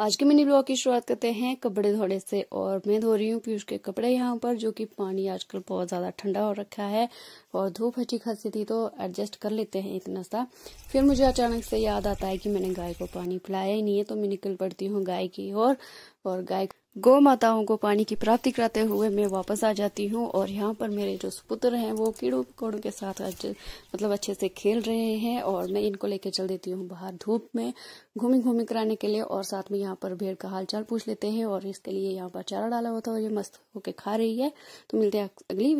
आज के mini blog की शुरुआत करते हैं कपड़े धोने से और मैं धो रही हूँ पीयूष के कपड़े यहाँ पर जो कि पानी आजकल बहुत ज़्यादा ठंडा हो रखा है और धूप अच्छी खासी थी तो एडजस्ट कर लेते हैं इतना सा फिर मुझे अचानक से याद आता है कि मैंने गाय को पानी पिलाया ही नहीं है तो मैं निकल पड़ती हूँ गाय की ओर और, और गाय गौ माताओं को पानी की प्राप्ति कराते हुए मैं वापस आ जाती हूँ और यहाँ पर मेरे जो सुपुत्र हैं वो कीड़ों पकौड़ों के साथ आज मतलब अच्छे से खेल रहे हैं और मैं इनको लेके चल देती हूँ बाहर धूप में घूमी घूमी कराने के लिए और साथ में यहाँ पर भेड़ का हालचाल पूछ लेते हैं और इसके लिए यहाँ पर चारा डाला हुआ था और ये मस्त होके खा रही है तो मिलते हैं अगली